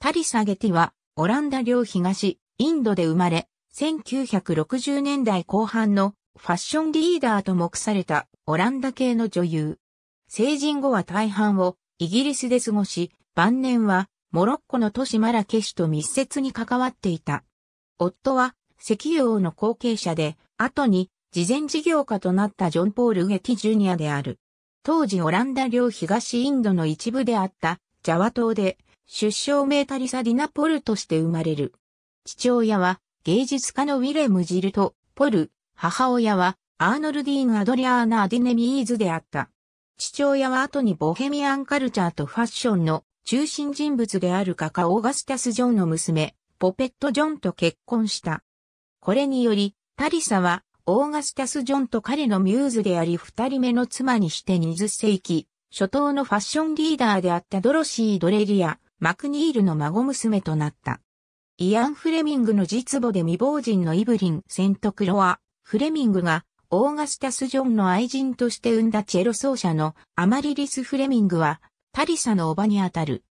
タリサゲティは、オランダ領東、インドで生まれ、1960年代後半のファッションリーダーと目されたオランダ系の女優。成人後は大半をイギリスで過ごし、晩年はモロッコの都市マラケシュと密接に関わっていた。夫は石油王の後継者で、後に慈善事業家となったジョン・ポール・ウェィ・ジュニアである。当時オランダ領東インドの一部であったジャワ島で出生名タリサ・ディナ・ポルとして生まれる。父親は芸術家のウィレム・ジルとポル、母親はアーノルディーン・アドリアーナ・アディネミーズであった。父親は後にボヘミアンカルチャーとファッションの中心人物である画家オーガスタス・ジョンの娘、ポペット・ジョンと結婚した。これにより、タリサはオーガスタス・ジョンと彼のミューズであり二人目の妻にして20世紀、初頭のファッションリーダーであったドロシー・ドレリア、マクニールの孫娘となった。イアン・フレミングの実母で未亡人のイブリン・セントクロア、フレミングがオーガスタス・ジョンの愛人として生んだチェロ奏者のアマリリス・フレミングは、タリサの叔母にあたる。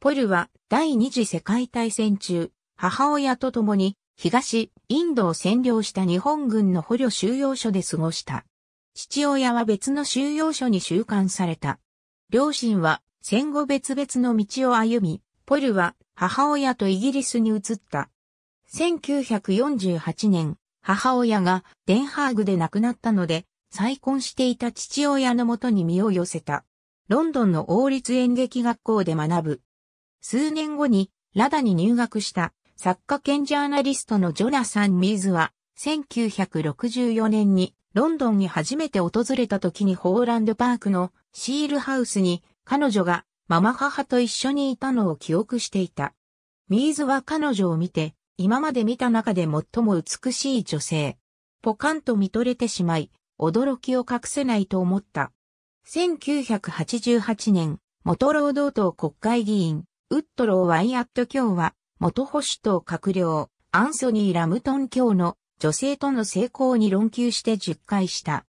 ポルは第二次世界大戦中、母親と共に東インドを占領した日本軍の捕虜収容所で過ごした。父親は別の収容所に収監された。両親は戦後別々の道を歩み、ポルは母親とイギリスに移った。1948年、母親がデンハーグで亡くなったので、再婚していた父親のもとに身を寄せた。ロンドンの王立演劇学校で学ぶ。数年後に、ラダに入学した作家兼ジャーナリストのジョナサン・ミーズは、1964年にロンドンに初めて訪れた時にホーランドパークのシールハウスに彼女がママ母と一緒にいたのを記憶していた。ミーズは彼女を見て、今まで見た中で最も美しい女性。ポカンと見とれてしまい、驚きを隠せないと思った。1988年、元労働党国会議員、ウッドロー・ワイアット卿は、元保守党閣僚、アンソニー・ラムトン卿の女性との成功に論求して10回した。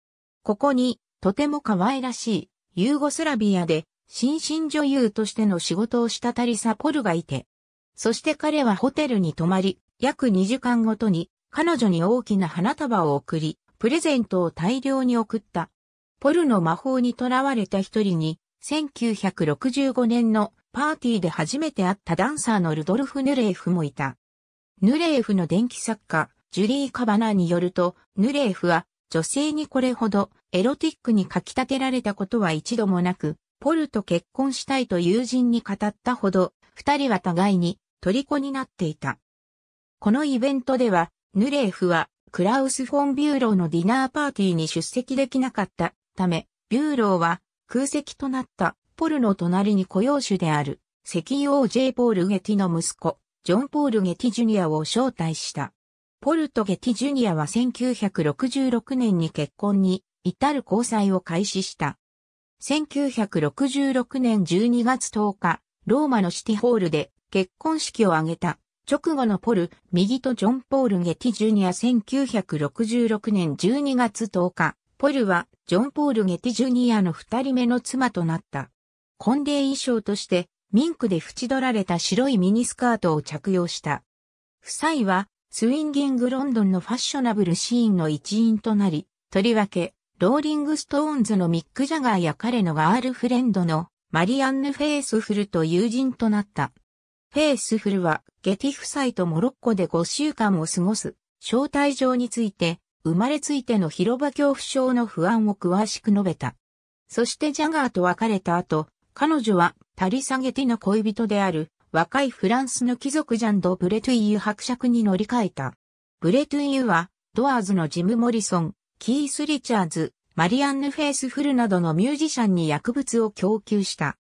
ここに、とても可愛らしい、ユーゴスラビアで新進女優としての仕事をしたタリサ・ポルがいて、そして彼はホテルに泊まり、約2時間ごとに彼女に大きな花束を贈り、プレゼントを大量に送った。ポルの魔法に囚われた一人に、1965年のパーティーで初めて会ったダンサーのルドルフ・ヌレーフもいた。ヌレーフの電気作家、ジュリー・カバナによると、ヌレーフは女性にこれほどエロティックに書き立てられたことは一度もなく、ポルと結婚したいと友人に語ったほど、二人は互いに虜になっていた。このイベントでは、ヌレーフはクラウス・フォン・ビューローのディナーパーティーに出席できなかったため、ビューローは空席となったポルの隣に雇用主である石油王 J. ポール・ゲティの息子、ジョン・ポール・ゲティ・ジュニアを招待した。ポルとゲティ・ジュニアは1966年に結婚に至る交際を開始した。1966年12月10日、ローマのシティホールで結婚式を挙げた。直後のポル・右とジョン・ポール・ゲティ・ジュニア1966年12月10日、ポルはジョン・ポール・ゲティ・ジュニアの二人目の妻となった。婚礼衣装としてミンクで縁取られた白いミニスカートを着用した。夫妻はスウィンギング・ロンドンのファッショナブルシーンの一員となり、とりわけローリングストーンズのミック・ジャガーや彼のガールフレンドのマリアンヌ・フェイスフルと友人となった。フェイスフルはゲティ夫妻とモロッコで5週間を過ごす招待状について生まれついての広場恐怖症の不安を詳しく述べた。そしてジャガーと別れた後、彼女はたリサゲティの恋人である若いフランスの貴族ジャンド・ブレトゥイユ伯爵に乗り換えた。ブレトゥイユはドアーズのジム・モリソン、キース・リチャーズ、マリアンヌ・フェイスフルなどのミュージシャンに薬物を供給した。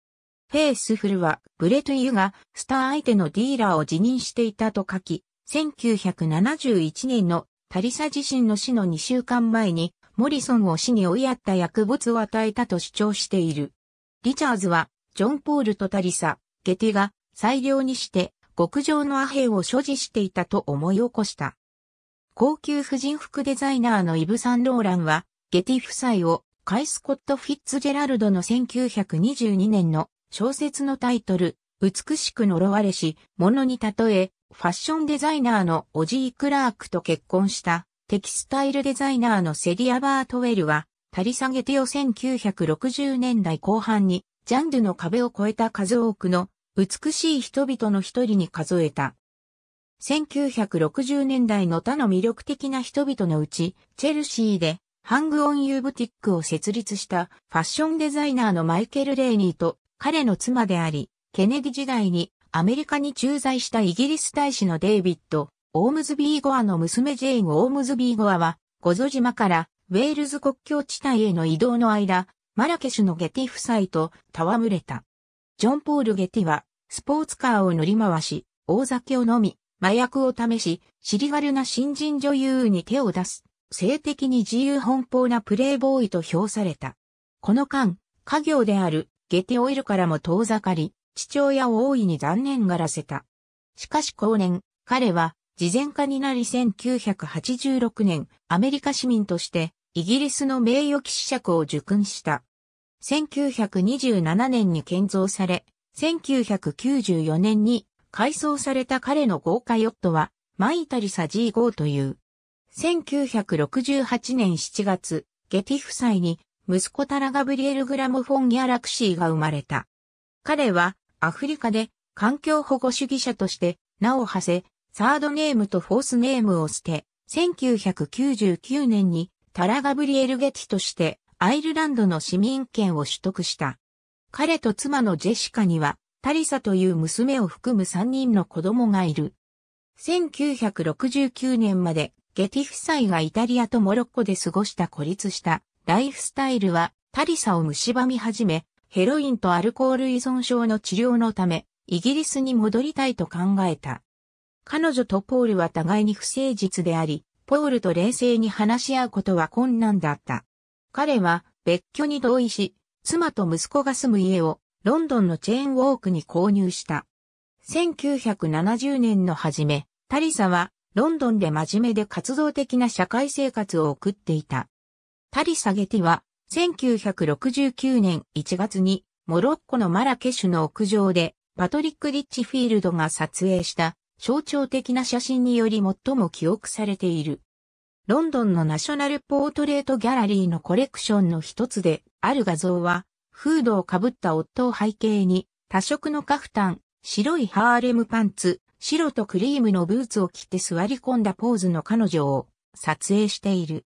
フェイスフルは、ブレトゥユがスター相手のディーラーを辞任していたと書き、1971年のタリサ自身の死の2週間前に、モリソンを死に追いやった薬物を与えたと主張している。リチャーズは、ジョン・ポールとタリサ、ゲティが最良にして、極上のアヘンを所持していたと思い起こした。高級婦人服デザイナーのイブ・サンローランは、ゲティ夫妻をカイ・スコット・フィッツジェラルドの1922年の小説のタイトル、美しく呪われし、ものに例え、ファッションデザイナーのオジー・クラークと結婚したテキスタイルデザイナーのセリア・バートウェルは、タリサゲテを1960年代後半に、ジャンルの壁を越えた数多くの美しい人々の一人に数えた。1960年代の他の魅力的な人々のうち、チェルシーでハングオンユーブティックを設立したファッションデザイナーのマイケル・レイニーと彼の妻であり、ケネディ時代にアメリカに駐在したイギリス大使のデイビッド、オームズビーゴアの娘ジェイン・オームズビーゴアは、ゴゾ島からウェールズ国境地帯への移動の間、マラケシュのゲティ夫妻と戯れた。ジョン・ポール・ゲティは、スポーツカーを乗り回し、大酒を飲み、麻薬を試し、尻軽な新人女優に手を出す、性的に自由奔放なプレイボーイと評された。この間、家業であるゲテオイルからも遠ざかり、父親を大いに残念がらせた。しかし後年、彼は、事前家になり1986年、アメリカ市民として、イギリスの名誉騎士爵を受勲した。1927年に建造され、1994年に改装された彼の豪華ヨットは、マイタリサ G5 という。1968年7月、ゲティ夫妻に、息子タラガブリエル・グラムフォン・ギャラクシーが生まれた。彼は、アフリカで、環境保護主義者として、名を馳せ、サードネームとフォースネームを捨て、1999年に、タラガブリエル・ゲティとして、アイルランドの市民権を取得した。彼と妻のジェシカには、タリサという娘を含む3人の子供がいる。1969年までゲティ夫妻がイタリアとモロッコで過ごした孤立したライフスタイルはタリサを蝕み始め、ヘロインとアルコール依存症の治療のため、イギリスに戻りたいと考えた。彼女とポールは互いに不誠実であり、ポールと冷静に話し合うことは困難だった。彼は別居に同意し、妻と息子が住む家をロンドンのチェーンウォークに購入した。1970年の初め、タリサはロンドンで真面目で活動的な社会生活を送っていた。タリサ・ゲティは1969年1月にモロッコのマラケシュの屋上でパトリック・リッチフィールドが撮影した象徴的な写真により最も記憶されている。ロンドンのナショナルポートレートギャラリーのコレクションの一つである画像はフードをかぶった夫を背景に、多色のカフタン、白いハーレムパンツ、白とクリームのブーツを着て座り込んだポーズの彼女を撮影している。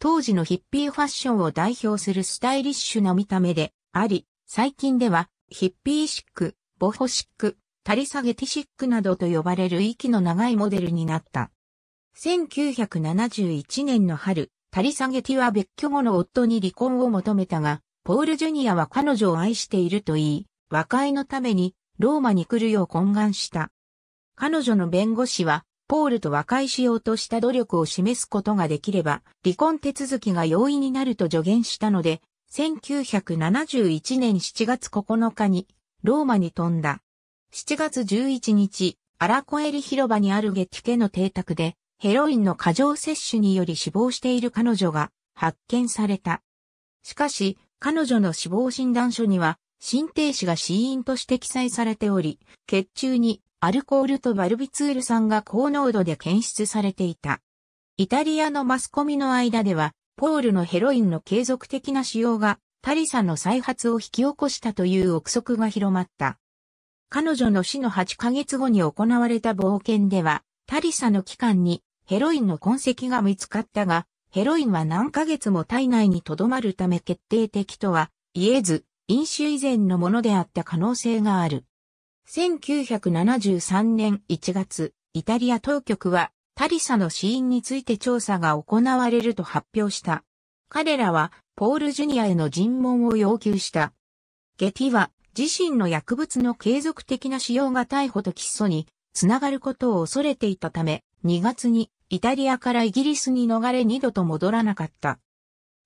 当時のヒッピーファッションを代表するスタイリッシュな見た目であり、最近ではヒッピーシック、ボホシック、タリサゲティシックなどと呼ばれる息の長いモデルになった。1971年の春、タリサゲティは別居後の夫に離婚を求めたが、ポール・ジュニアは彼女を愛していると言い、和解のためにローマに来るよう懇願した。彼女の弁護士は、ポールと和解しようとした努力を示すことができれば、離婚手続きが容易になると助言したので、1971年7月9日に、ローマに飛んだ。7月11日、アラコエリ広場にあるゲティケの邸宅で、ヘロインの過剰摂取により死亡している彼女が発見された。しかし、彼女の死亡診断書には、心停止が死因として記載されており、血中にアルコールとバルビツール酸が高濃度で検出されていた。イタリアのマスコミの間では、ポールのヘロインの継続的な使用がタリサの再発を引き起こしたという憶測が広まった。彼女の死の8ヶ月後に行われた冒険では、タリサの期間にヘロインの痕跡が見つかったが、ヘロインは何ヶ月も体内に留まるため決定的とは言えず、飲酒以前のものであった可能性がある。1973年1月、イタリア当局はタリサの死因について調査が行われると発表した。彼らはポール・ジュニアへの尋問を要求した。ゲティは自身の薬物の継続的な使用が逮捕と起訴につながることを恐れていたため、2月にイタリアからイギリスに逃れ二度と戻らなかった。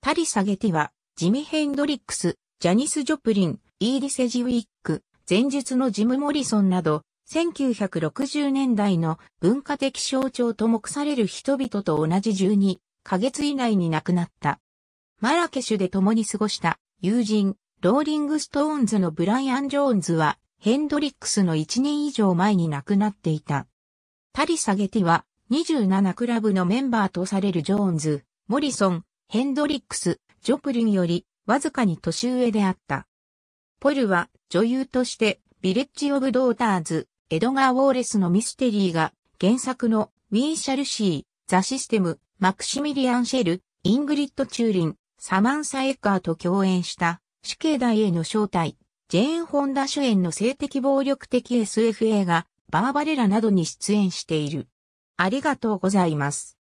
タリ・サゲティは、ジミ・ヘンドリックス、ジャニス・ジョプリン、イーリセ・ジウィック、前述のジム・モリソンなど、1960年代の文化的象徴と目される人々と同じ12ヶ月以内に亡くなった。マラケシュで共に過ごした友人、ローリング・ストーンズのブライアン・ジョーンズは、ヘンドリックスの1年以上前に亡くなっていた。タリ・サゲティは、27クラブのメンバーとされるジョーンズ、モリソン、ヘンドリックス、ジョプリンよりわずかに年上であった。ポルは女優としてビレッジ・オブ・ドーターズ、エドガー・ウォーレスのミステリーが原作のウィー・シャルシー、ザ・システム、マクシミリアン・シェル、イングリッド・チューリン、サマンサ・エッカーと共演した死刑台への招待、ジェーン・ホンダ主演の性的暴力的 SF 映画、バーバレラなどに出演している。ありがとうございます。